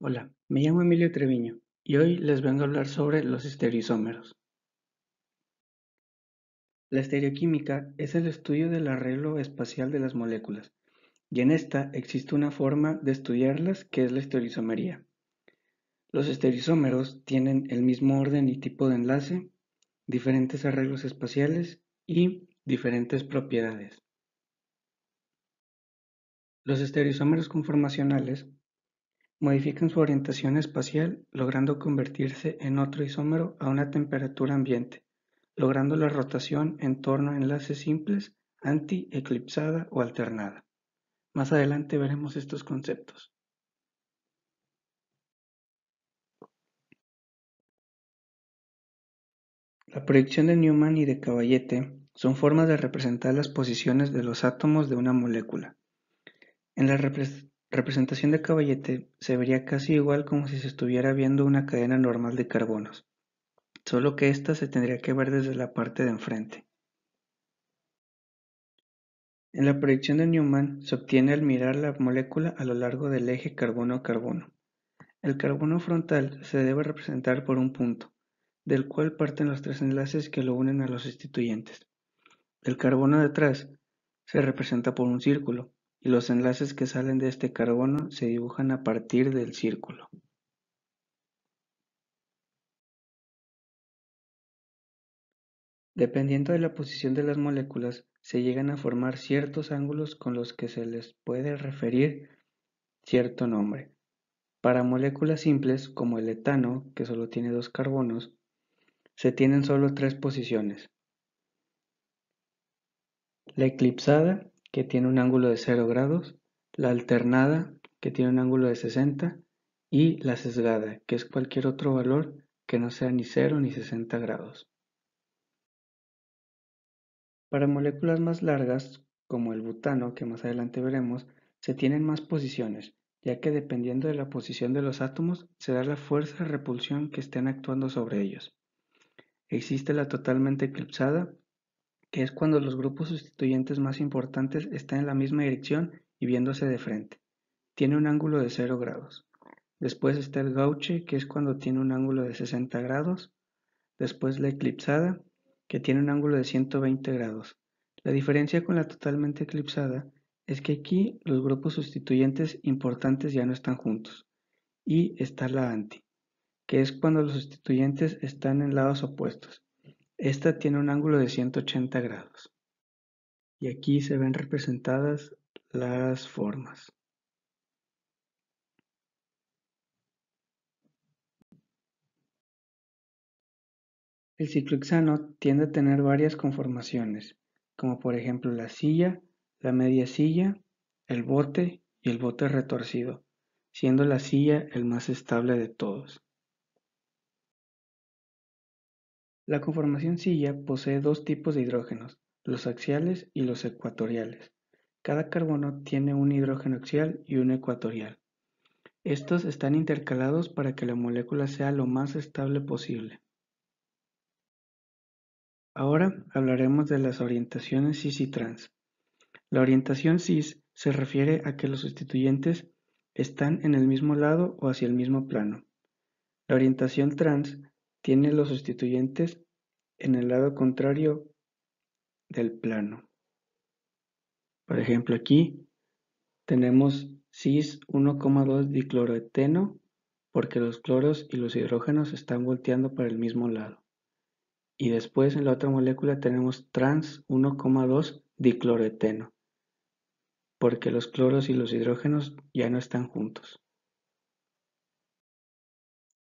Hola, me llamo Emilio Treviño y hoy les vengo a hablar sobre los estereoisómeros. La estereoquímica es el estudio del arreglo espacial de las moléculas y en esta existe una forma de estudiarlas que es la estereoisomería. Los estereoisómeros tienen el mismo orden y tipo de enlace, diferentes arreglos espaciales y diferentes propiedades. Los estereoisómeros conformacionales Modifican su orientación espacial, logrando convertirse en otro isómero a una temperatura ambiente, logrando la rotación en torno a enlaces simples, anti-eclipsada o alternada. Más adelante veremos estos conceptos. La proyección de Newman y de Caballete son formas de representar las posiciones de los átomos de una molécula. En la representación representación de caballete se vería casi igual como si se estuviera viendo una cadena normal de carbonos, solo que ésta se tendría que ver desde la parte de enfrente. En la proyección de Newman se obtiene al mirar la molécula a lo largo del eje carbono-carbono. El carbono frontal se debe representar por un punto, del cual parten los tres enlaces que lo unen a los sustituyentes. El carbono detrás se representa por un círculo, y los enlaces que salen de este carbono se dibujan a partir del círculo. Dependiendo de la posición de las moléculas, se llegan a formar ciertos ángulos con los que se les puede referir cierto nombre. Para moléculas simples, como el etano, que solo tiene dos carbonos, se tienen solo tres posiciones. La eclipsada, que tiene un ángulo de 0 grados, la alternada, que tiene un ángulo de 60, y la sesgada, que es cualquier otro valor que no sea ni 0 ni 60 grados. Para moléculas más largas, como el butano, que más adelante veremos, se tienen más posiciones, ya que dependiendo de la posición de los átomos se da la fuerza de repulsión que estén actuando sobre ellos. Existe la totalmente eclipsada, que es cuando los grupos sustituyentes más importantes están en la misma dirección y viéndose de frente. Tiene un ángulo de 0 grados. Después está el gauche, que es cuando tiene un ángulo de 60 grados. Después la eclipsada, que tiene un ángulo de 120 grados. La diferencia con la totalmente eclipsada es que aquí los grupos sustituyentes importantes ya no están juntos. Y está la anti, que es cuando los sustituyentes están en lados opuestos. Esta tiene un ángulo de 180 grados. Y aquí se ven representadas las formas. El ciclohexano tiende a tener varias conformaciones, como por ejemplo la silla, la media silla, el bote y el bote retorcido, siendo la silla el más estable de todos. La conformación silla posee dos tipos de hidrógenos, los axiales y los ecuatoriales. Cada carbono tiene un hidrógeno axial y un ecuatorial. Estos están intercalados para que la molécula sea lo más estable posible. Ahora hablaremos de las orientaciones cis y trans. La orientación cis se refiere a que los sustituyentes están en el mismo lado o hacia el mismo plano. La orientación trans tiene los sustituyentes en el lado contrario del plano. Por ejemplo, aquí tenemos cis 1,2 dicloroeteno porque los cloros y los hidrógenos están volteando para el mismo lado. Y después en la otra molécula tenemos trans 1,2 dicloroeteno porque los cloros y los hidrógenos ya no están juntos.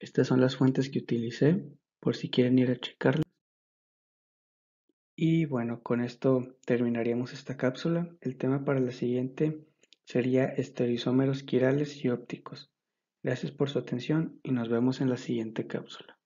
Estas son las fuentes que utilicé por si quieren ir a checarlas. Y bueno, con esto terminaríamos esta cápsula. El tema para la siguiente sería esterizómeros quirales y ópticos. Gracias por su atención y nos vemos en la siguiente cápsula.